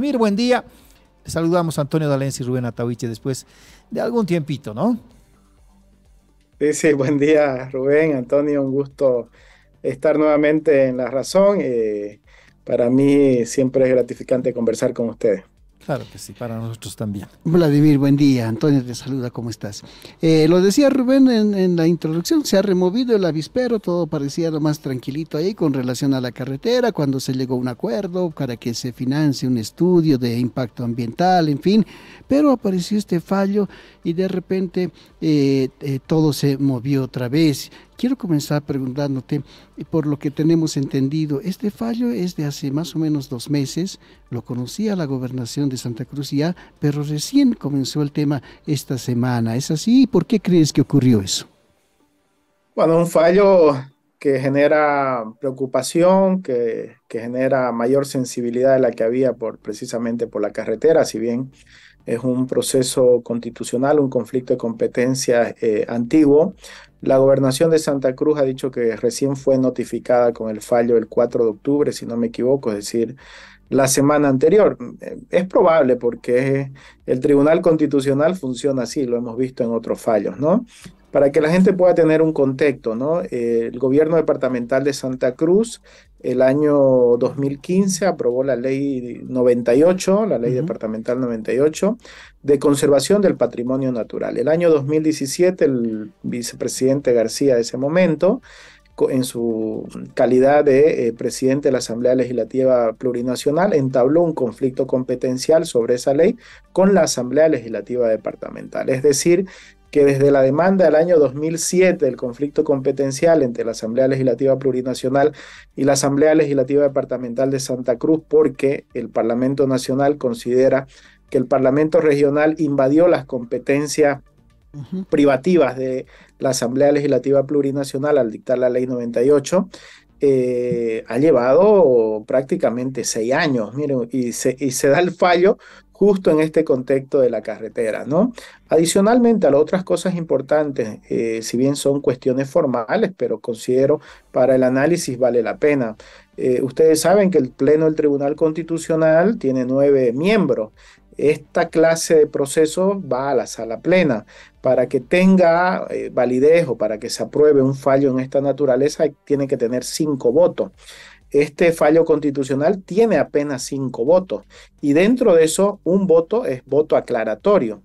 Mir, buen día. Saludamos a Antonio Dalencia y Rubén Ataviche después de algún tiempito, ¿no? Sí, sí, buen día Rubén, Antonio, un gusto estar nuevamente en La Razón. Eh, para mí siempre es gratificante conversar con ustedes. Claro que sí, para nosotros también. Vladimir, buen día. Antonio te saluda, ¿cómo estás? Eh, lo decía Rubén en, la introducción, se ha removido el avispero, todo parecía lo más tranquilito ahí con relación a la carretera, cuando se llegó a un acuerdo para que se financie un estudio de impacto ambiental, en fin, pero apareció este fallo y de repente eh, eh, todo se movió otra vez Quiero comenzar preguntándote eh, por lo que tenemos entendido. Este fallo es de hace más o menos dos meses. Lo conocía la gobernación de Santa Cruz ya, pero recién comenzó el tema esta semana. ¿Es así? ¿Y por qué crees que ocurrió eso? Bueno, un fallo que genera preocupación, que, que, genera mayor sensibilidad de la que había por, precisamente por la carretera, si bien es un proceso constitucional, un conflicto de competencias eh, antiguo, la gobernación de Santa Cruz ha dicho que recién fue notificada con el fallo el 4 de octubre, si no me equivoco, es decir, la semana anterior. Eh, es probable porque el Tribunal Constitucional funciona así, lo hemos visto en otros fallos, ¿no? para que la gente pueda tener un contexto, ¿no? Eh, el gobierno departamental de Santa Cruz el año 2015 aprobó la ley 98, la ley departamental 98, de conservación del patrimonio natural. El año 2017 el vicepresidente García de ese momento en su calidad de eh, presidente de la Asamblea Legislativa Plurinacional, entabló un conflicto competencial sobre esa ley con la Asamblea Legislativa Departamental. Es decir, que desde la demanda del año 2007 del conflicto competencial entre la Asamblea Legislativa Plurinacional y la Asamblea Legislativa Departamental de Santa Cruz, porque el Parlamento Nacional considera que el Parlamento Regional invadió las competencias privativas de la Asamblea Legislativa Plurinacional al dictar la Ley 98, eh, ha llevado prácticamente seis años, miren, y y se da el fallo justo en este contexto de la carretera, ¿no? Adicionalmente a las otras cosas importantes, eh, si bien son cuestiones formales, pero considero para el análisis vale la pena. Eh, ustedes saben que el Pleno del Tribunal Constitucional tiene nueve miembros. Esta clase de proceso va a la sala plena. Para que tenga eh, validez o para que se apruebe un fallo en esta naturaleza, tiene que tener cinco votos este fallo constitucional tiene apenas cinco votos y dentro de eso un voto es voto aclaratorio.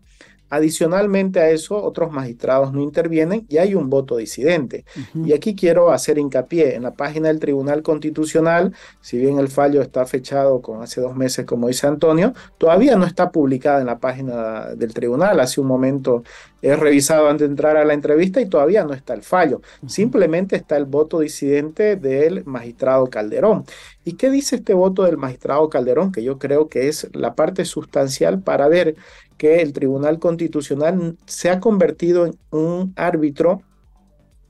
Adicionalmente a eso, otros magistrados no intervienen y hay un voto disidente. Y aquí quiero hacer hincapié en la página del Tribunal Constitucional, si bien el fallo está fechado con hace dos meses, como dice Antonio, todavía no está publicada en la página del Tribunal. Hace un momento he revisado antes de entrar a la entrevista y todavía no está el fallo. Simplemente está el voto disidente del magistrado Calderón. ¿Y qué dice este voto del magistrado Calderón? Que yo creo que es la parte sustancial para ver que el Tribunal Constitucional se ha convertido en un árbitro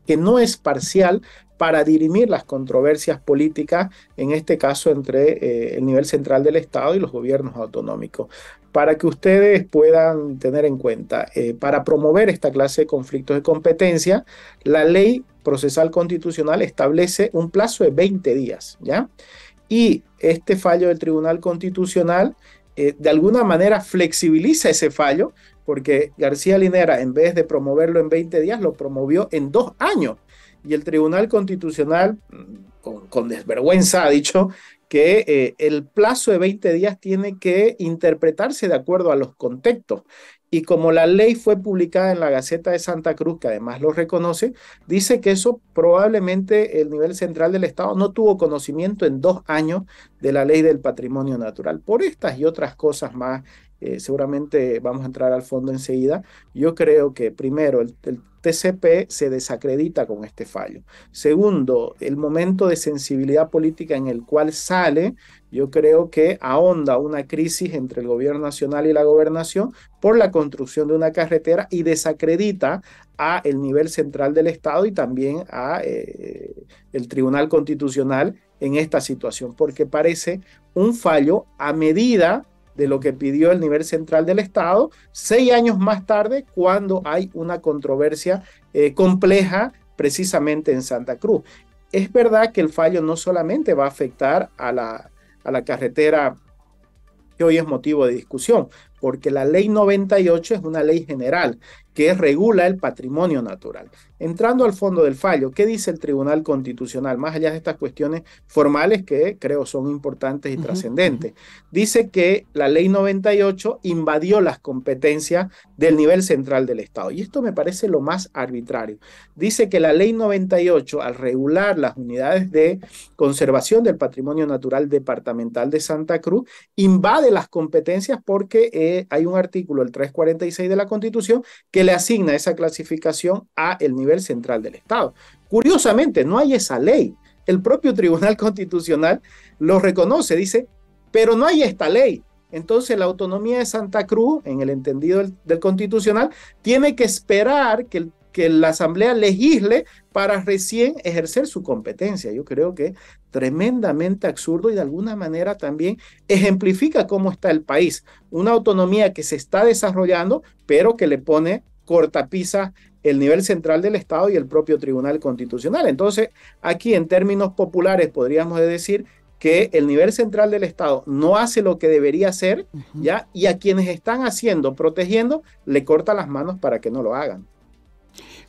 que no es parcial para dirimir las controversias políticas, en este caso entre eh, el nivel central del Estado y los gobiernos autonómicos. Para que ustedes puedan tener en cuenta, eh, para promover esta clase de conflictos de competencia, la ley procesal constitucional establece un plazo de 20 días, ¿ya? Y este fallo del Tribunal Constitucional eh, de alguna manera flexibiliza ese fallo, porque García Linera, en vez de promoverlo en 20 días, lo promovió en dos años. Y el Tribunal Constitucional, mm, con, desvergüenza, ha dicho que eh, el plazo de 20 días tiene que interpretarse de acuerdo a los contextos. Y como la ley fue publicada en la Gaceta de Santa Cruz, que además lo reconoce, dice que eso probablemente el nivel central del Estado no tuvo conocimiento en dos años de la ley del patrimonio natural. Por estas y otras cosas más, eh, seguramente vamos a entrar al fondo enseguida. Yo creo que primero el TCP se desacredita con este fallo. Segundo, el momento de sensibilidad política en el cual sale, yo creo que ahonda una crisis entre el gobierno nacional y la gobernación por la construcción de una carretera y desacredita a el nivel central del Estado y también a eh, el Tribunal Constitucional en esta situación, porque parece un fallo a medida de lo que pidió el nivel central del Estado, seis años más tarde, cuando hay una controversia eh, compleja precisamente en Santa Cruz. Es verdad que el fallo no solamente va a afectar a la, a la carretera que hoy es motivo de discusión, porque la ley 98 es una ley general que regula el patrimonio natural. Entrando al fondo del fallo, ¿qué dice el Tribunal Constitucional? Más allá de estas cuestiones formales que creo son importantes y trascendentes. Dice que la ley 98 invadió las competencias del nivel central del Estado. Y esto me parece lo más arbitrario. Dice que la ley 98, al regular las unidades de conservación del patrimonio natural departamental de Santa Cruz, invade las competencias porque eh, hay un artículo, el 346 de la Constitución, que le asigna esa clasificación a el nivel central del Estado. Curiosamente, no hay esa ley. El propio Tribunal Constitucional lo reconoce, dice, pero no hay esta ley. Entonces la autonomía de Santa Cruz, en el entendido del, Constitucional, tiene que esperar que, que la Asamblea legisle para recién ejercer su competencia. Yo creo que tremendamente absurdo y de alguna manera también ejemplifica cómo está el país. Una autonomía que se está desarrollando, pero que le pone cortapisa el nivel central del Estado y el propio Tribunal Constitucional. Entonces, aquí en términos populares podríamos decir que el nivel central del Estado no hace lo que debería hacer, ¿ya? Y a quienes están haciendo, protegiendo, le corta las manos para que no lo hagan.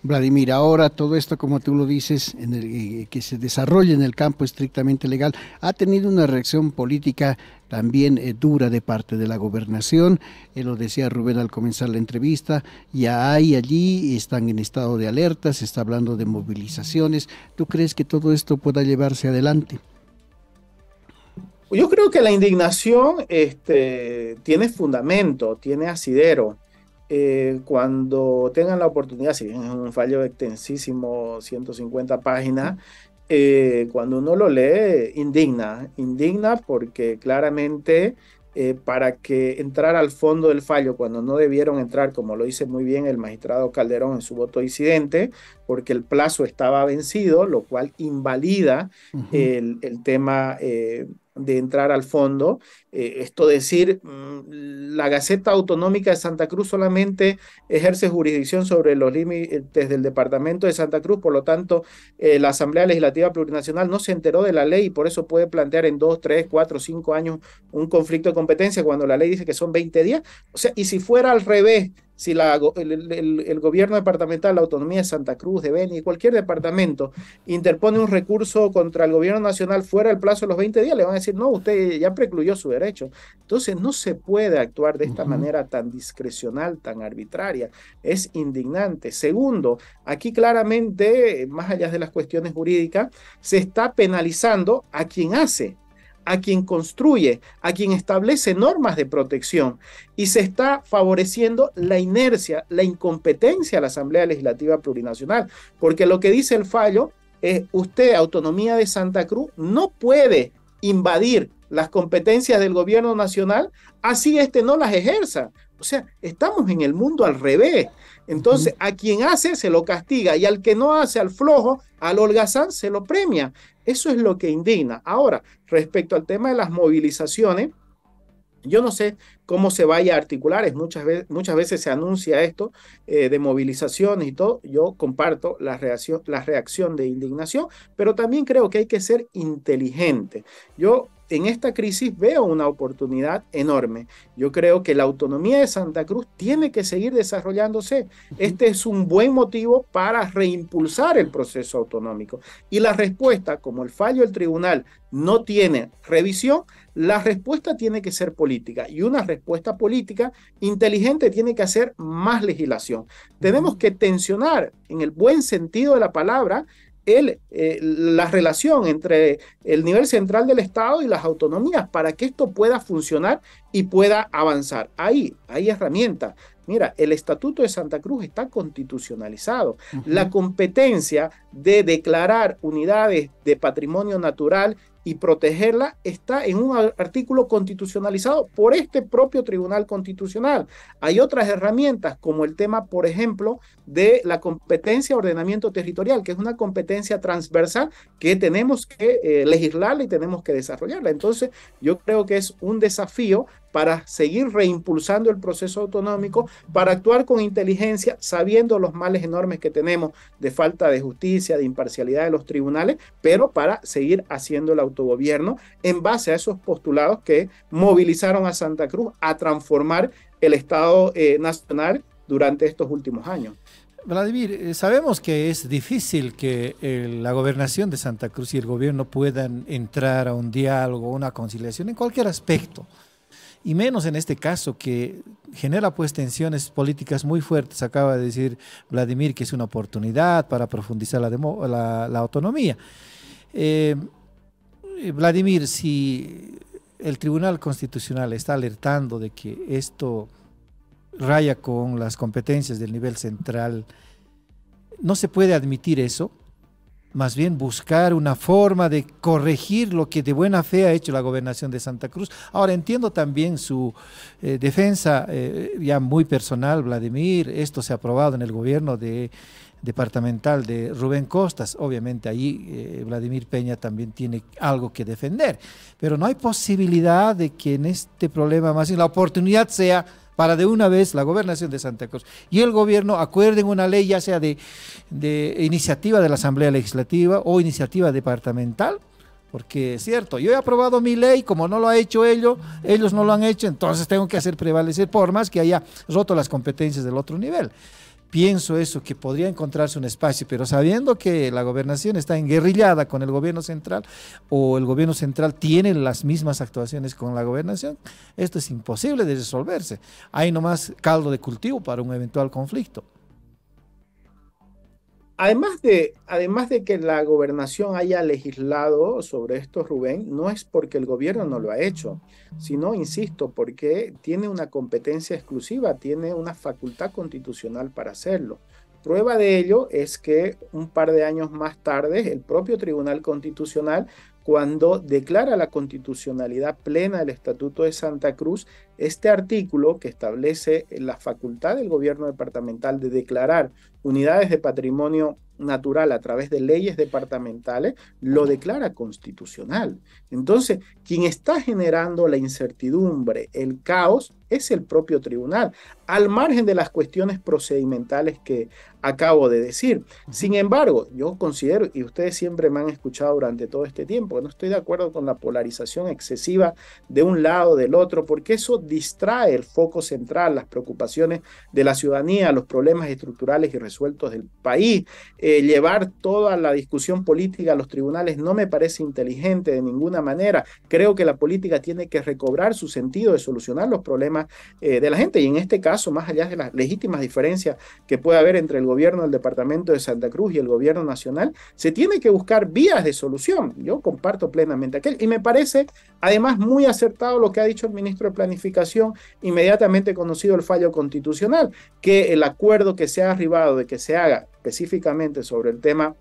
Vladimir, ahora todo esto, como tú lo dices, en el, eh, que se desarrolla en el campo estrictamente legal, ha tenido una reacción política también eh, dura de parte de la gobernación. Eh, lo decía Rubén al comenzar la entrevista, ya hay allí, están en estado de alerta, se está hablando de movilizaciones. ¿Tú crees que todo esto pueda llevarse adelante? Yo creo que la indignación este, tiene fundamento, tiene asidero. Eh, cuando tengan la oportunidad, si bien es un fallo extensísimo, 150 páginas, eh, cuando uno lo lee, indigna, indigna porque claramente eh, para que entrar al fondo del fallo cuando no debieron entrar, como lo dice muy bien el magistrado Calderón en su voto disidente, porque el plazo estaba vencido, lo cual invalida el, tema de entrar al fondo. Eh, esto decir, mm, la Gaceta Autonómica de Santa Cruz solamente ejerce jurisdicción sobre los límites del Departamento de Santa Cruz, por lo tanto, eh, la Asamblea Legislativa Plurinacional no se enteró de la ley y por eso puede plantear en dos, tres, cuatro, cinco años un conflicto de competencia cuando la ley dice que son 20 días. O sea, y si fuera al revés, si la, el, gobierno departamental, la autonomía de Santa Cruz, de Beni, cualquier departamento interpone un recurso contra el gobierno nacional fuera del plazo de los 20 días, le van a decir, no, usted ya precluyó su derecho. Entonces, no se puede actuar de esta manera tan discrecional, tan arbitraria. Es indignante. Segundo, aquí claramente, más allá de las cuestiones jurídicas, se está penalizando a quien hace a quien construye, a quien establece normas de protección y se está favoreciendo la inercia, la incompetencia a la Asamblea Legislativa Plurinacional, porque lo que dice el fallo es usted, autonomía de Santa Cruz, no puede invadir las competencias del gobierno nacional, así este no las ejerza. O sea, estamos en el mundo al revés. Entonces, a quien hace se lo castiga y al que no hace al flojo, al holgazán se lo premia. Eso es lo que indigna. Ahora, respecto al tema de las movilizaciones, yo no sé cómo se vaya a articular, es muchas, veces, se anuncia esto eh, de movilizaciones y todo. Yo comparto la reacción, la reacción de indignación, pero también creo que hay que ser inteligente. Yo en esta crisis veo una oportunidad enorme. Yo creo que la autonomía de Santa Cruz tiene que seguir desarrollándose. Este es un buen motivo para reimpulsar el proceso autonómico. Y la respuesta, como el fallo del tribunal no tiene revisión, la respuesta tiene que ser política. Y una respuesta política inteligente tiene que hacer más legislación. Tenemos que tensionar, en el buen sentido de la palabra, eh, la relación entre el nivel central del Estado y las autonomías para que esto pueda funcionar y pueda avanzar. Ahí hay herramientas. Mira, el Estatuto de Santa Cruz está constitucionalizado. La competencia de declarar unidades de patrimonio natural y protegerla está en un artículo constitucionalizado por este propio Tribunal Constitucional. Hay otras herramientas como el tema, por ejemplo, de la competencia ordenamiento territorial, que es una competencia transversal que tenemos que legislar eh, legislarla y tenemos que desarrollarla. Entonces, yo creo que es un desafío para seguir reimpulsando el proceso autonómico, para actuar con inteligencia, sabiendo los males enormes que tenemos de falta de justicia, de imparcialidad de los tribunales, pero para seguir haciendo el autogobierno en base a esos postulados que movilizaron a Santa Cruz a transformar el Estado eh, Nacional durante estos últimos años. Vladimir, eh, sabemos que es difícil que eh, la gobernación de Santa Cruz y el gobierno puedan entrar a un diálogo, una conciliación en cualquier aspecto y menos en este caso que genera pues tensiones políticas muy fuertes. Acaba de decir Vladimir que es una oportunidad para profundizar la, autonomía. Eh, Vladimir, si el Tribunal Constitucional está alertando de que esto raya con las competencias del nivel central, ¿no se puede admitir eso? más bien buscar una forma de corregir lo que de buena fe ha hecho la gobernación de Santa Cruz. Ahora entiendo también su eh, defensa eh, ya muy personal, Vladimir, esto se ha aprobado en el gobierno departamental de Rubén Costas, obviamente ahí eh, Vladimir Peña también tiene algo que defender, pero no hay posibilidad de que en este problema más bien la oportunidad sea para de una vez la gobernación de Santa Cruz y el gobierno acuerden una ley, ya sea de, iniciativa de la Asamblea Legislativa o iniciativa departamental, porque es cierto, yo he aprobado mi ley, como no lo ha hecho ellos, ellos no lo han hecho, entonces tengo que hacer prevalecer, por más que haya roto las competencias del otro nivel pienso eso, que podría encontrarse un espacio, pero sabiendo que la gobernación está enguerrillada con el gobierno central o el gobierno central tiene las mismas actuaciones con la gobernación, esto es imposible de resolverse. Hay nomás caldo de cultivo para un eventual conflicto. Además de, además de que la gobernación haya legislado sobre esto, Rubén, no es porque el gobierno no lo ha hecho, sino, insisto, porque tiene una competencia exclusiva, tiene una facultad constitucional para hacerlo. Prueba de ello es que un par de años más tarde, el propio Tribunal Constitucional, cuando declara la constitucionalidad plena del Estatuto de Santa Cruz, este artículo que establece la facultad del gobierno departamental de declarar unidades de patrimonio natural a través de leyes departamentales, lo declara constitucional. Entonces, quien está generando la incertidumbre, el caos, es el propio tribunal, al margen de las cuestiones procedimentales que acabo de decir. Sin embargo, yo considero, y ustedes siempre me han escuchado durante todo este tiempo, que no estoy de acuerdo con la polarización excesiva de un lado, del otro, porque eso distrae el foco central, las preocupaciones de la ciudadanía, los problemas estructurales y resueltos del país. Eh, llevar toda la discusión política a los tribunales no me parece inteligente de ninguna manera. Creo que la política tiene que recobrar su sentido de solucionar los problemas eh, de la gente y en este caso, más allá de las legítimas diferencias que puede haber entre el gobierno del departamento de Santa Cruz y el gobierno nacional, se tiene que buscar vías de solución. Yo comparto plenamente aquel y me parece además muy acertado lo que ha dicho el ministro de Planificación inmediatamente conocido el fallo constitucional, que el acuerdo que se ha arribado de que se haga específicamente sobre el tema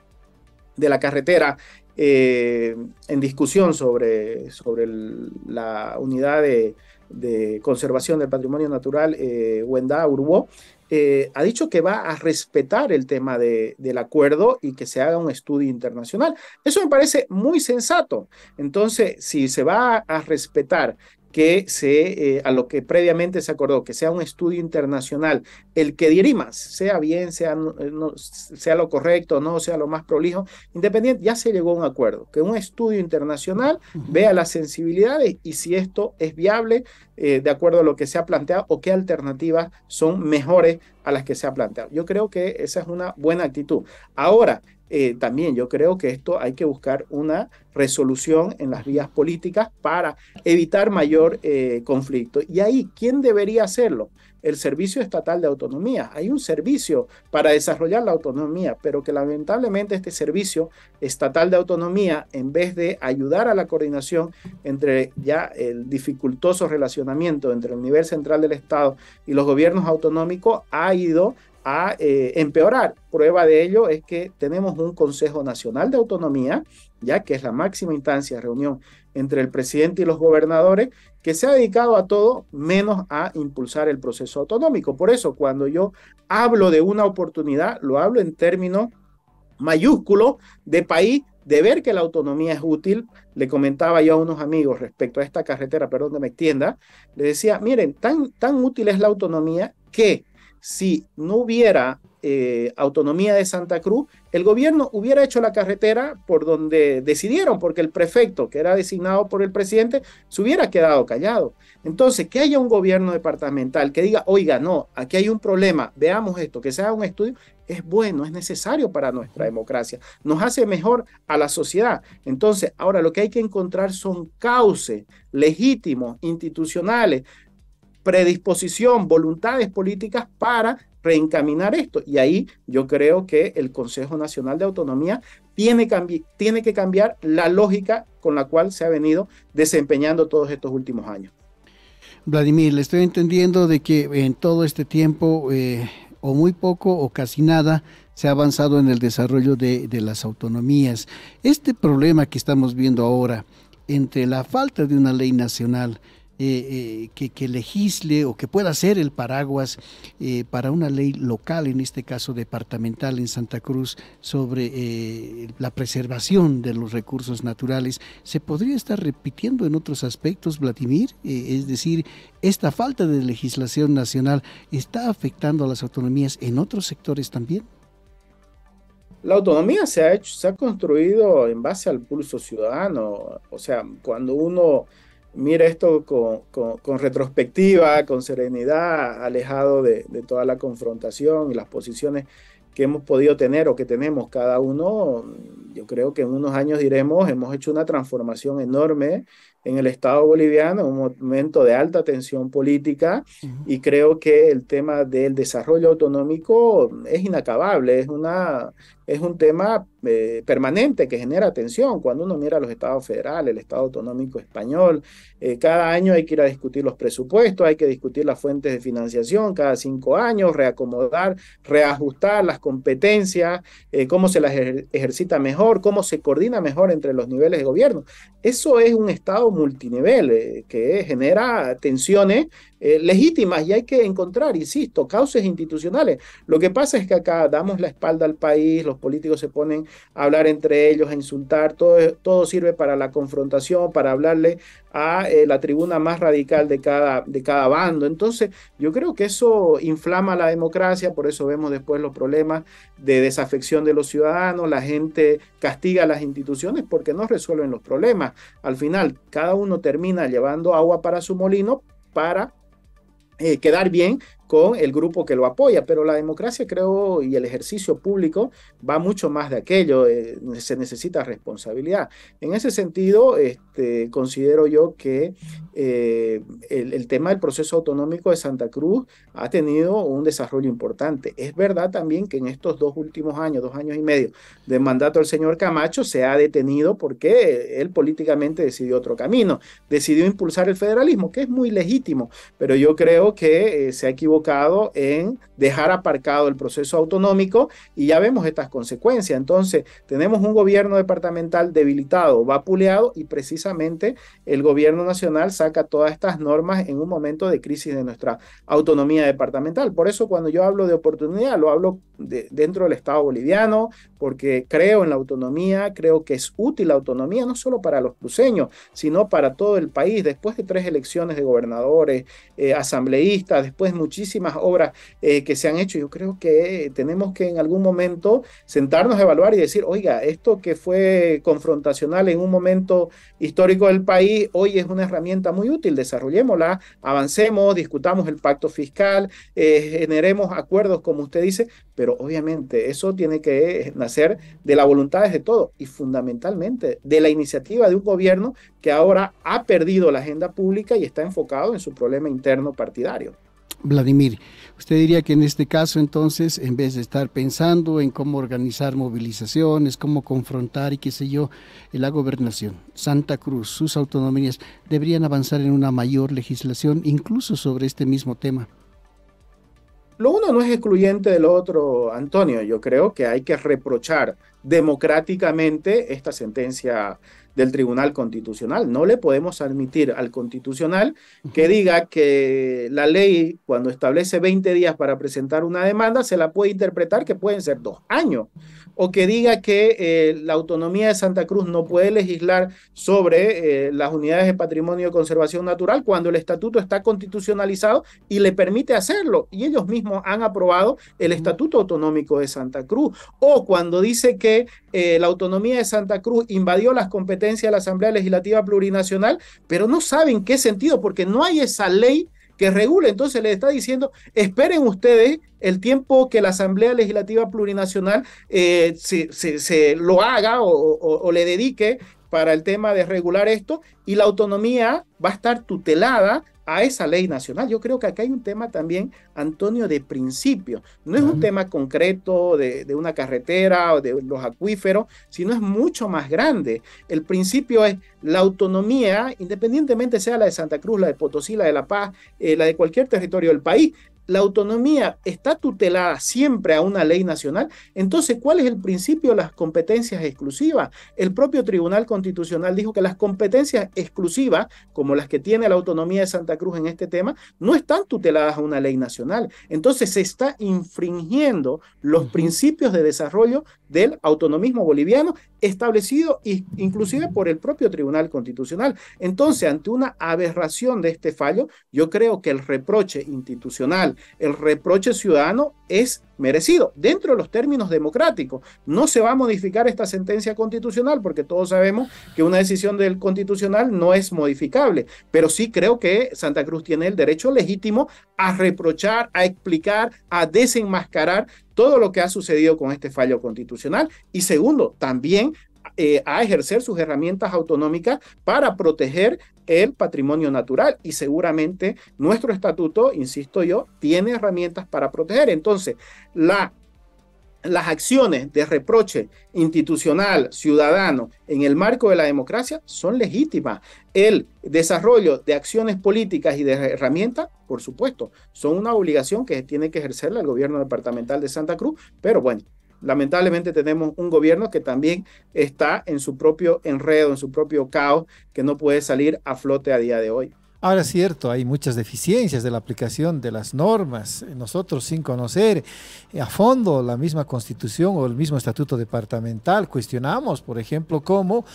de la carretera eh, en discusión sobre, sobre la unidad de, conservación del patrimonio natural eh, Wendá Urbó, eh, ha dicho que va a respetar el tema del acuerdo y que se haga un estudio internacional. Eso me parece muy sensato. Entonces, si se va a respetar que se, eh, a lo que previamente se acordó, que sea un estudio internacional, el que dirima sea bien, sea, eh, sea lo correcto, no sea lo más prolijo, independiente, ya se llegó a un acuerdo, que un estudio internacional vea las sensibilidades y si esto es viable eh, de acuerdo a lo que se ha planteado o qué alternativas son mejores a las que se ha planteado. Yo creo que esa es una buena actitud. Ahora, eh, también yo creo que esto hay que buscar una resolución en las vías políticas para evitar mayor eh, conflicto. Y ahí, ¿quién debería hacerlo? El Servicio Estatal de Autonomía. Hay un servicio para desarrollar la autonomía, pero que lamentablemente este Servicio Estatal de Autonomía, en vez de ayudar a la coordinación entre ya el dificultoso relacionamiento entre el nivel central del Estado y los gobiernos autonómicos, ha ido a eh, empeorar. Prueba de ello es que tenemos un Consejo Nacional de Autonomía, ya que es la máxima instancia de reunión entre el presidente y los gobernadores, que se ha dedicado a todo menos a impulsar el proceso autonómico. Por eso, cuando yo hablo de una oportunidad, lo hablo en términos mayúsculos de país, de ver que la autonomía es útil. Le comentaba yo a unos amigos respecto a esta carretera, perdón que me extienda, le decía, miren, tan, tan útil es la autonomía que si no hubiera eh, autonomía de Santa Cruz, el gobierno hubiera hecho la carretera por donde decidieron, porque el prefecto, que era designado por el presidente, se hubiera quedado callado. Entonces, que haya un gobierno departamental que diga, oiga, no, aquí hay un problema, veamos esto, que se haga un estudio, es bueno, es necesario para nuestra democracia, nos hace mejor a la sociedad. Entonces, ahora lo que hay que encontrar son cauces legítimos, institucionales, predisposición, voluntades políticas para reencaminar esto. Y ahí yo creo que el Consejo Nacional de Autonomía tiene, que cambiar la lógica con la cual se ha venido desempeñando todos estos últimos años. Vladimir, le estoy entendiendo de que en todo este tiempo, eh, o muy poco o casi nada, se ha avanzado en el desarrollo de, de las autonomías. Este problema que estamos viendo ahora entre la falta de una ley nacional, eh, eh, que, que, legisle o que pueda ser el paraguas eh, para una ley local, en este caso departamental en Santa Cruz, sobre la preservación de los recursos naturales, se podría estar repitiendo en otros aspectos, Vladimir, es decir, esta falta de legislación nacional está afectando a las autonomías en otros sectores también. La autonomía se ha hecho, se ha construido en base al pulso ciudadano, o sea, cuando uno mira esto con, retrospectiva, con serenidad, alejado de, toda la confrontación y las posiciones que hemos podido tener o que tenemos cada uno, yo creo que en unos años diremos, hemos hecho una transformación enorme en el Estado boliviano, un momento de alta tensión política y creo que el tema del desarrollo autonómico es inacabable, es una es un tema eh, permanente que genera tensión. Cuando uno mira los estados federales, el Estado autonómico español, eh, cada año hay que ir a discutir los presupuestos, hay que discutir las fuentes de financiación cada cinco años, reacomodar, reajustar las competencias, eh, cómo se las ejercita mejor, cómo se coordina mejor entre los niveles de gobierno. Eso es un Estado multinivel que genera tensiones eh, legítimas y hay que encontrar, insisto, causas institucionales. Lo que pasa es que acá damos la espalda al país, los políticos se ponen a hablar entre ellos, a insultar, todo, todo sirve para la confrontación, para hablarle a eh, la tribuna más radical de cada, de cada bando. Entonces, yo creo que eso inflama la democracia, por eso vemos después los problemas de desafección de los ciudadanos, la gente castiga a las instituciones porque no resuelven los problemas. Al final, cada uno termina llevando agua para su molino para eh, quedar bien, con el grupo que lo apoya, pero la democracia creo y el ejercicio público va mucho más de aquello, eh, se necesita responsabilidad. En ese sentido, este, considero yo que eh, el, tema del proceso autonómico de Santa Cruz ha tenido un desarrollo importante. Es verdad también que en estos dos últimos años, dos años y medio de mandato del señor Camacho, se ha detenido porque él políticamente decidió otro camino, decidió impulsar el federalismo, que es muy legítimo, pero yo creo que eh, se ha equivocado en dejar aparcado el proceso autonómico y ya vemos estas consecuencias. Entonces, tenemos un gobierno departamental debilitado, vapuleado y precisamente el gobierno nacional saca todas estas normas en un momento de crisis de nuestra autonomía departamental. Por eso cuando yo hablo de oportunidad, lo hablo dentro del Estado boliviano, porque creo en la autonomía, creo que es útil la autonomía, no solo para los cruceños, sino para todo el país. Después de tres elecciones de gobernadores, eh, asambleístas, después muchísimas obras eh, que se han hecho. Yo creo que tenemos que en algún momento sentarnos a evaluar y decir, oiga, esto que fue confrontacional en un momento histórico del país, hoy es una herramienta muy útil, desarrollémosla, avancemos, discutamos el pacto fiscal, eh, generemos acuerdos, como usted dice, pero obviamente eso tiene que nacer de la voluntad de todos y fundamentalmente de la iniciativa de un gobierno que ahora ha perdido la agenda pública y está enfocado en su problema interno partidario. Vladimir, usted diría que en este caso entonces, en vez de estar pensando en cómo organizar movilizaciones, cómo confrontar y qué sé yo, la gobernación, Santa Cruz, sus autonomías, deberían avanzar en una mayor legislación incluso sobre este mismo tema. Lo uno no es excluyente del otro, Antonio. Yo creo que hay que reprochar democráticamente esta sentencia del Tribunal Constitucional. No le podemos admitir al Constitucional que diga que la ley, cuando establece 20 días para presentar una demanda, se la puede interpretar que pueden ser dos años o que diga que eh, la autonomía de Santa Cruz no puede legislar sobre eh, las unidades de patrimonio de conservación natural cuando el estatuto está constitucionalizado y le permite hacerlo. Y ellos mismos han aprobado el estatuto autonómico de Santa Cruz. O cuando dice que eh, la autonomía de Santa Cruz invadió las competencias de la Asamblea Legislativa Plurinacional, pero no saben qué sentido, porque no hay esa ley que regule. Entonces le está diciendo, esperen ustedes el tiempo que la Asamblea Legislativa Plurinacional eh, se, lo haga o le dedique para el tema de regular esto y la autonomía va a estar tutelada a esa ley nacional. Yo creo que acá hay un tema también, Antonio, de principio. No es un tema concreto de, una carretera o de los acuíferos, sino es mucho más grande. El principio es la autonomía, independientemente sea la de Santa Cruz, la de Potosí, la de La Paz, eh, la de cualquier territorio del país, la autonomía está tutelada siempre a una ley nacional, entonces, ¿cuál es el principio de las competencias exclusivas? El propio Tribunal Constitucional dijo que las competencias exclusivas, como las que tiene la autonomía de Santa Cruz en este tema, no están tuteladas a una ley nacional. Entonces, se está infringiendo los principios de desarrollo del autonomismo boliviano establecido inclusive por el propio Tribunal Constitucional. Entonces, ante una aberración de este fallo, yo creo que el reproche institucional el reproche ciudadano es merecido dentro de los términos democráticos. No se va a modificar esta sentencia constitucional porque todos sabemos que una decisión del constitucional no es modificable, pero sí creo que Santa Cruz tiene el derecho legítimo a reprochar, a explicar, a desenmascarar todo lo que ha sucedido con este fallo constitucional y segundo, también eh, a ejercer sus herramientas autonómicas para proteger el patrimonio natural y seguramente nuestro estatuto, insisto yo, tiene herramientas para proteger. Entonces, la las acciones de reproche institucional, ciudadano, en el marco de la democracia son legítimas. El desarrollo de acciones políticas y de herramientas, por supuesto, son una obligación que tiene que ejercer el gobierno departamental de Santa Cruz, pero bueno, lamentablemente tenemos un gobierno que también está en su propio enredo, en su propio caos, que no puede salir a flote a día de hoy. Ahora es cierto, hay muchas deficiencias de la aplicación de las normas. Eh, nosotros sin conocer eh, a fondo la misma constitución o el mismo estatuto departamental, cuestionamos, por ejemplo, cómo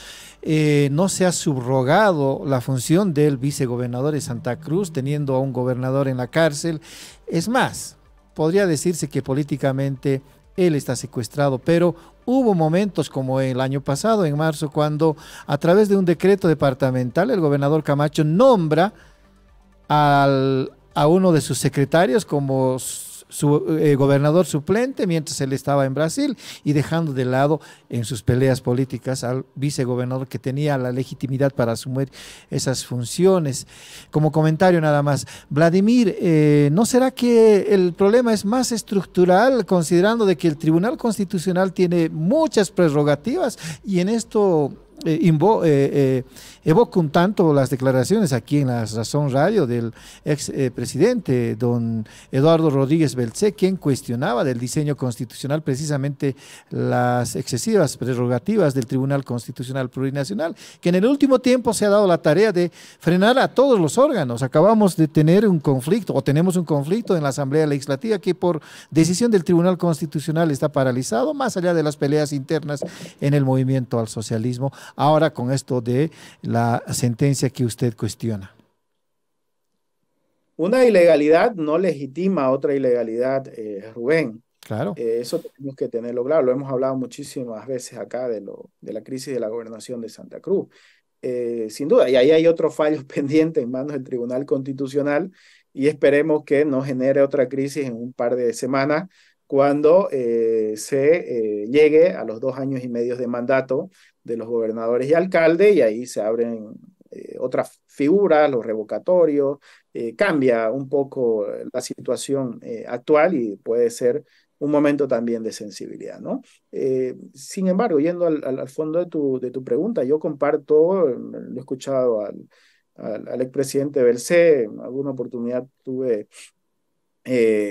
eh, no se ha subrogado la función del vicegobernador de Santa Cruz, teniendo a un gobernador en la cárcel. Es más, podría decirse que políticamente él está secuestrado, pero hubo momentos como el año pasado, en marzo, cuando a través de un decreto departamental el gobernador Camacho nombra a uno de sus secretarios como su eh, gobernador suplente mientras él estaba en Brasil y dejando de lado en sus peleas políticas al vicegobernador que tenía la legitimidad para asumir esas funciones. Como comentario nada más, Vladimir, eh, ¿no será que el problema es más estructural considerando de que el Tribunal Constitucional tiene muchas prerrogativas y en esto eh, eh Evoco un tanto las declaraciones aquí en la Razón Radio del ex eh, presidente don Eduardo Rodríguez Belcé, quien cuestionaba del diseño constitucional precisamente las excesivas prerrogativas del Tribunal Constitucional Plurinacional, que en el último tiempo se ha dado la tarea de frenar a todos los órganos. Acabamos de tener un conflicto o tenemos un conflicto en la Asamblea Legislativa que por decisión del Tribunal Constitucional está paralizado, más allá de las peleas internas en el movimiento al socialismo. Ahora con esto de la sentencia que usted cuestiona? Una ilegalidad no legitima otra ilegalidad, eh, Rubén. Claro. Eh, eso tenemos que tenerlo claro. Lo hemos hablado muchísimas veces acá de, lo, de la crisis de la gobernación de Santa Cruz. Eh, sin duda, y ahí hay otro fallo pendiente en manos del Tribunal Constitucional y esperemos que no genere otra crisis en un par de semanas cuando se llegue a los dos años y medio de mandato de los gobernadores y alcaldes, y ahí se abren eh, otras figuras, los revocatorios, eh, cambia un poco eh, la situación actual y puede ser un momento también de sensibilidad, ¿no? sin embargo, yendo al, fondo de tu, pregunta, yo comparto, lo he escuchado al, al expresidente Belcé, en alguna oportunidad tuve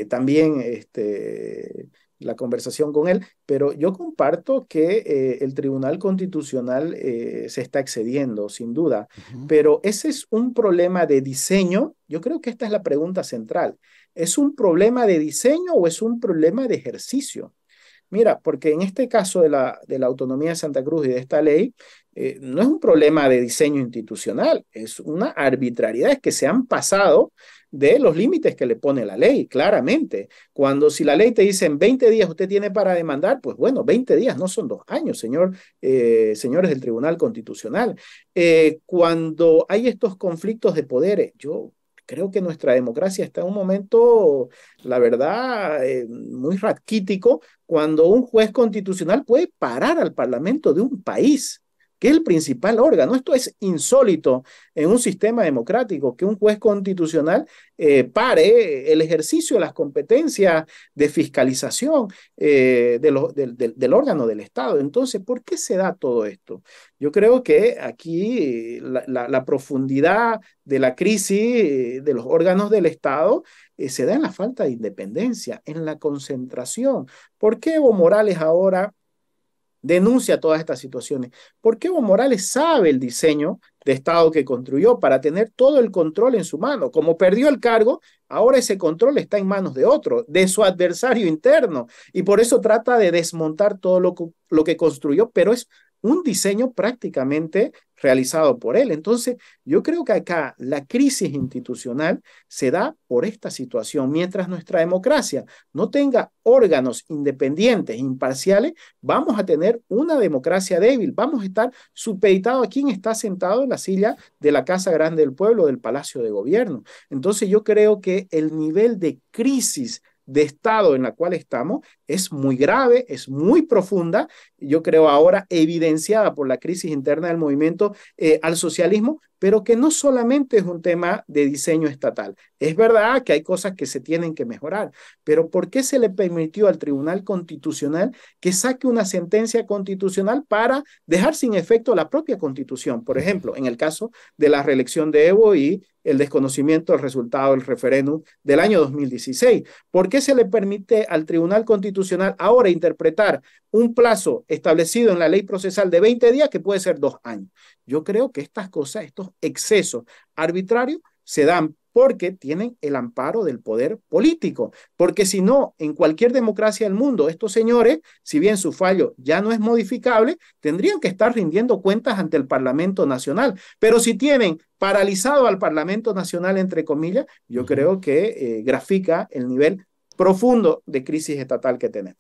también este, la conversación con él, pero yo comparto que eh, el Tribunal Constitucional eh, se está excediendo, sin duda, pero ese es un problema de diseño. Yo creo que esta es la pregunta central. ¿Es un problema de diseño o es un problema de ejercicio? Mira, porque en este caso de la, de la autonomía de Santa Cruz y de esta ley, eh, no es un problema de diseño institucional, es una arbitrariedad, es que se han pasado de los límites que le pone la ley, claramente. Cuando si la ley te dice en 20 días usted tiene para demandar, pues bueno, 20 días no son dos años, señor, eh, señores del Tribunal Constitucional. Eh, cuando hay estos conflictos de poderes, yo creo que nuestra democracia está en un momento, la verdad, muy raquítico, cuando un juez constitucional puede parar al Parlamento de un país que es el principal órgano. Esto es insólito en un sistema democrático, que un juez constitucional eh, pare el ejercicio de las competencias de fiscalización eh, de del órgano del Estado. Entonces, ¿por qué se da todo esto? Yo creo que aquí la, profundidad de la crisis eh, de los órganos del Estado se da en la falta de independencia, en la concentración. ¿Por qué Evo Morales ahora denuncia todas estas situaciones. Porque Evo Morales sabe el diseño de Estado que construyó para tener todo el control en su mano. Como perdió el cargo, ahora ese control está en manos de otro, de su adversario interno. Y por eso trata de desmontar todo lo, lo que construyó, pero es un diseño prácticamente realizado por él. Entonces, yo creo que acá la crisis institucional se da por esta situación. Mientras nuestra democracia no tenga órganos independientes, imparciales, vamos a tener una democracia débil. Vamos a estar supeditados a quien está sentado en la silla de la Casa Grande del Pueblo, del Palacio de Gobierno. Entonces, yo creo que el nivel de crisis de estado en la cual estamos es muy grave, es muy profunda, yo creo ahora evidenciada por la crisis interna del movimiento eh, al socialismo, pero que no solamente es un tema de diseño estatal. Es verdad que hay cosas que se tienen que mejorar, pero ¿por qué se le permitió al Tribunal Constitucional que saque una sentencia constitucional para dejar sin efecto la propia constitución? Por ejemplo, en el caso de la reelección de Evo y el desconocimiento del resultado del referéndum del año 2016. ¿Por qué se le permite al Tribunal Constitucional ahora interpretar un plazo establecido en la ley procesal de 20 días que puede ser dos años? Yo creo que estas cosas, estos exceso arbitrario se dan porque tienen el amparo del poder político. Porque si no, en cualquier democracia del mundo, estos señores, si bien su fallo ya no es modificable, tendrían que estar rindiendo cuentas ante el Parlamento Nacional. Pero si tienen paralizado al Parlamento Nacional, entre comillas, yo creo que eh, grafica el nivel profundo de crisis estatal que tenemos.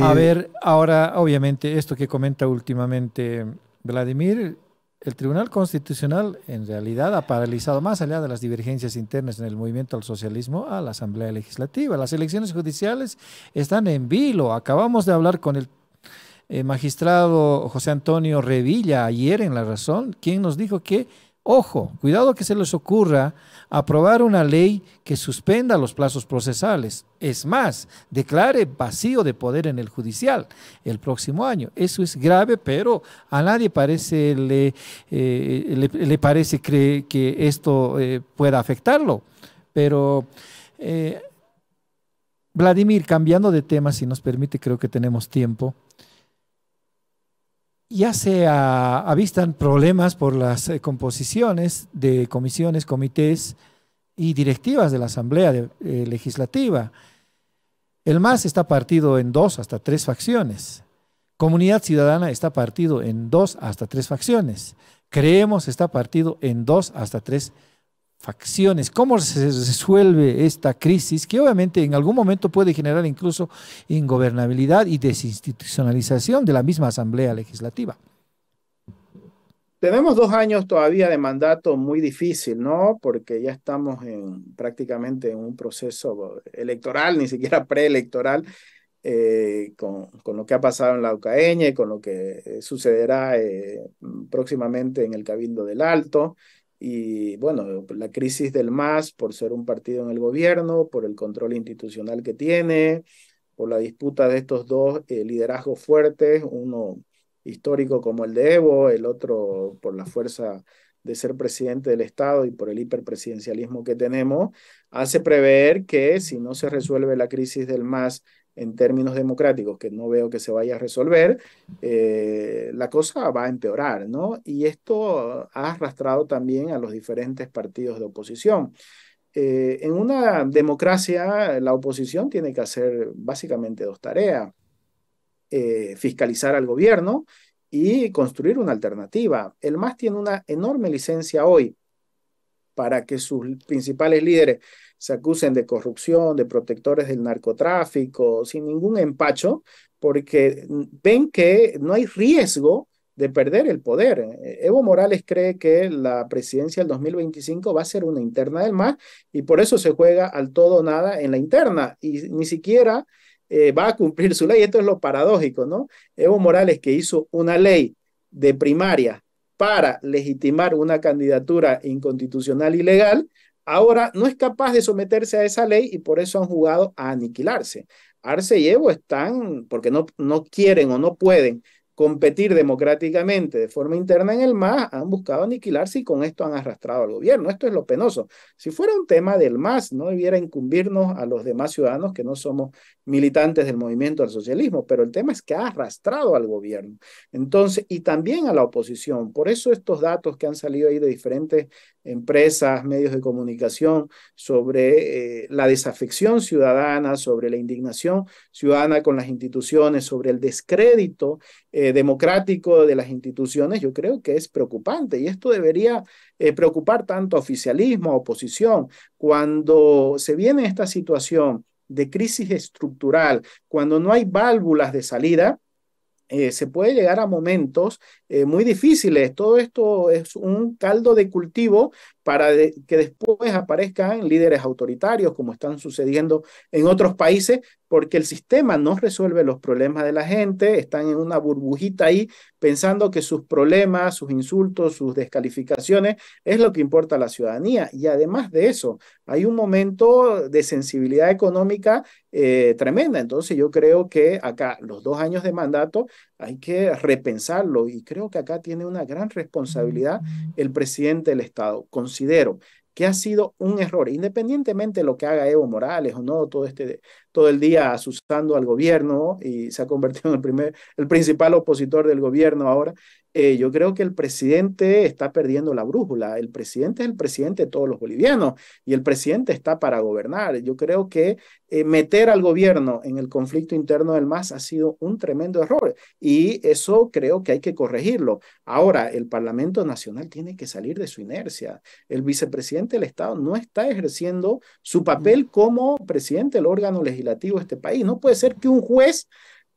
A eh, ver, ahora, obviamente, esto que comenta últimamente Vladimir el Tribunal Constitucional en realidad ha paralizado, más allá de las divergencias internas en el movimiento al socialismo, a la Asamblea Legislativa. Las elecciones judiciales están en vilo. Acabamos de hablar con el eh, magistrado José Antonio Revilla ayer en La Razón, quien nos dijo que Ojo, cuidado que se les ocurra aprobar una ley que suspenda los plazos procesales. Es más, declare vacío de poder en el judicial el próximo año. Eso es grave, pero a nadie parece le, eh, parece que esto eh, pueda afectarlo. Pero eh, Vladimir, cambiando de tema, si nos permite, creo que tenemos tiempo ya se avistan problemas por las eh, composiciones de comisiones, comités y directivas de la Asamblea eh, Legislativa. El MAS está partido en dos hasta tres facciones. Comunidad Ciudadana está partido en dos hasta tres facciones. Creemos está partido en dos hasta tres facciones facciones, cómo se resuelve esta crisis que obviamente en algún momento puede generar incluso ingobernabilidad y desinstitucionalización de la misma Asamblea Legislativa. Tenemos dos años todavía de mandato muy difícil, ¿no? Porque ya estamos en, prácticamente en un proceso electoral, ni siquiera preelectoral, eh, con, lo que ha pasado en la Ucaña, con lo que sucederá eh, próximamente en el Cabildo del Alto. Y bueno, la crisis del MAS por ser un partido en el gobierno, por el control institucional que tiene, por la disputa de estos dos eh, liderazgos fuertes, uno histórico como el de Evo, el otro por la fuerza de ser presidente del Estado y por el hiperpresidencialismo que tenemos, hace prever que si no se resuelve la crisis del MAS en términos democráticos, que no veo que se vaya a resolver, eh, la cosa va a empeorar, ¿no? Y esto ha arrastrado también a los diferentes partidos de oposición. Eh, en una democracia, la oposición tiene que hacer básicamente dos tareas, eh, fiscalizar al gobierno y construir una alternativa. El MAS tiene una enorme licencia hoy para que sus principales líderes se acusen de corrupción, de protectores del narcotráfico, sin ningún empacho, porque ven que no hay riesgo de perder el poder. Evo Morales cree que la presidencia del 2025 va a ser una interna del MAS y por eso se juega al todo o nada en la interna y ni siquiera eh, va a cumplir su ley. Esto es lo paradójico, ¿no? Evo Morales que hizo una ley de primaria para legitimar una candidatura inconstitucional y legal, ahora no es capaz de someterse a esa ley y por eso han jugado a aniquilarse. Arce y Evo están, porque no, no quieren o no pueden competir democráticamente de forma interna en el MAS, han buscado aniquilarse y con esto han arrastrado al gobierno. Esto es lo penoso. Si fuera un tema del MAS, no debiera incumbirnos a los demás ciudadanos que no somos militantes del movimiento al socialismo, pero el tema es que ha arrastrado al gobierno. Entonces, y también a la oposición. Por eso estos datos que han salido ahí de diferentes empresas, medios de comunicación, sobre eh, la desafección ciudadana, sobre la indignación ciudadana con las instituciones, sobre el descrédito eh, democrático de las instituciones, yo creo que es preocupante y esto debería eh, preocupar tanto a oficialismo, a oposición. Cuando se viene esta situación de crisis estructural, cuando no hay válvulas de salida, se puede llegar a momentos eh, muy difíciles. Todo esto es un caldo de cultivo para que después aparezcan líderes autoritarios, como están sucediendo en otros países, porque el sistema no resuelve los problemas de la gente, están en una burbujita ahí pensando que sus problemas, sus insultos, sus descalificaciones es lo que importa a la ciudadanía. Y además de eso, hay un momento de sensibilidad económica eh, tremenda. Entonces yo creo que acá los dos años de mandato hay que repensarlo y creo que acá tiene una gran responsabilidad el presidente del Estado. Considero que ha sido un error, independientemente de lo que haga Evo Morales o no, todo este todo el día asustando al gobierno y se ha convertido en el, primer, el principal opositor del gobierno ahora. Eh, yo creo que el presidente está perdiendo la brújula. El presidente es el presidente de todos los bolivianos y el presidente está para gobernar. Yo creo que eh, meter al gobierno en el conflicto interno del MAS ha sido un tremendo error y eso creo que hay que corregirlo. Ahora, el Parlamento Nacional tiene que salir de su inercia. El vicepresidente del Estado no está ejerciendo su papel como presidente del órgano legislativo este país. No puede ser que un juez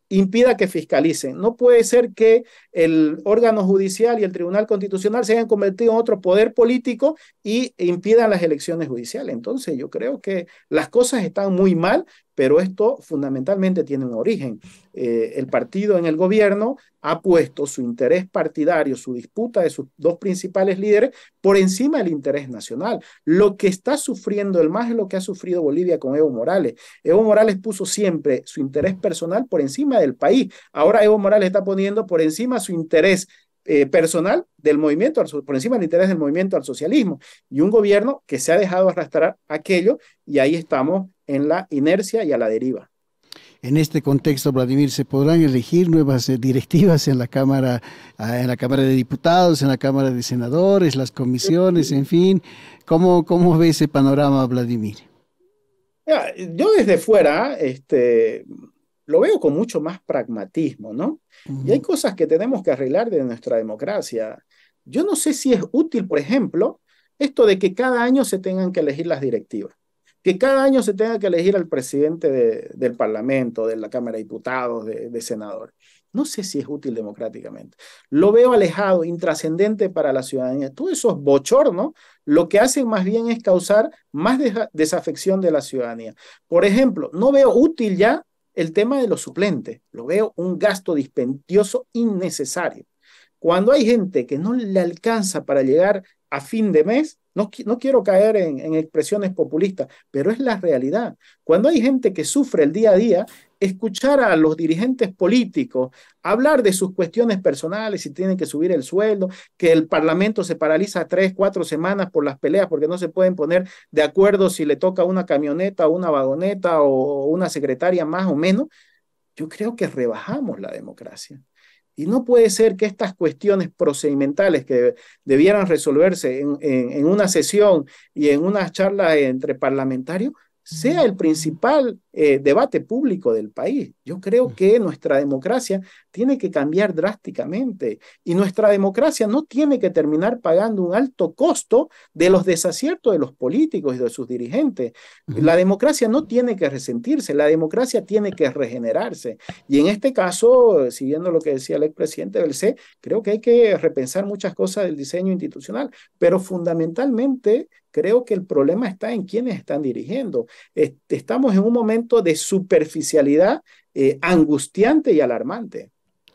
impida que fiscalicen. No puede ser que el órgano judicial y el Tribunal Constitucional se hayan convertido en otro poder político y impidan las elecciones judiciales. Entonces, yo creo que las cosas están muy mal pero esto fundamentalmente tiene un origen. Eh, el partido en el gobierno ha puesto su interés partidario, su disputa de sus dos principales líderes por encima del interés nacional. Lo que está sufriendo el más es lo que ha sufrido Bolivia con Evo Morales. Evo Morales puso siempre su interés personal por encima del país. Ahora Evo Morales está poniendo por encima su interés eh, personal del movimiento, por encima del interés del movimiento al socialismo, y un gobierno que se ha dejado arrastrar aquello, y ahí estamos en la inercia y a la deriva. En este contexto, Vladimir, ¿se podrán elegir nuevas eh, directivas en la Cámara, ah, en la Cámara de Diputados, en la Cámara de Senadores, las comisiones, en fin? ¿Cómo, cómo ve ese panorama, Vladimir? Yo desde fuera este, lo veo con mucho más pragmatismo, ¿no? Y hay cosas que tenemos que arreglar de nuestra democracia. Yo no sé si es útil, por ejemplo, esto de que cada año se tengan que elegir las directivas que cada año se tenga que elegir al presidente del Parlamento, de la Cámara de Diputados, de, senador. senadores. No sé si es útil democráticamente. Lo veo alejado, intrascendente para la ciudadanía. Todo eso es bochorno. lo que hacen más bien es causar más desafección de la ciudadanía. Por ejemplo, no veo útil ya el tema de los suplentes. Lo veo un gasto dispendioso innecesario. Cuando hay gente que no le alcanza para llegar a fin de mes, no, quiero caer en, en expresiones populistas, pero es la realidad. Cuando hay gente que sufre el día a día, escuchar a los dirigentes políticos hablar de sus cuestiones personales, si tienen que subir el sueldo, que el Parlamento se paraliza tres, cuatro semanas por las peleas porque no se pueden poner de acuerdo si le toca una camioneta, una vagoneta o una secretaria más o menos, yo creo que rebajamos la democracia. Y no puede ser que estas cuestiones procedimentales que debieran resolverse en, en, una sesión y en una charla entre parlamentarios sea el principal eh, debate público del país. Yo creo que nuestra democracia tiene que cambiar drásticamente y nuestra democracia no tiene que terminar pagando un alto costo de los desaciertos de los políticos y de sus dirigentes. La democracia no tiene que resentirse, la democracia tiene que regenerarse. Y en este caso, siguiendo lo que decía el expresidente c creo que hay que repensar muchas cosas del diseño institucional, pero fundamentalmente Creo que el problema está en quienes están dirigiendo. Este, estamos en un momento de superficialidad eh, angustiante y alarmante.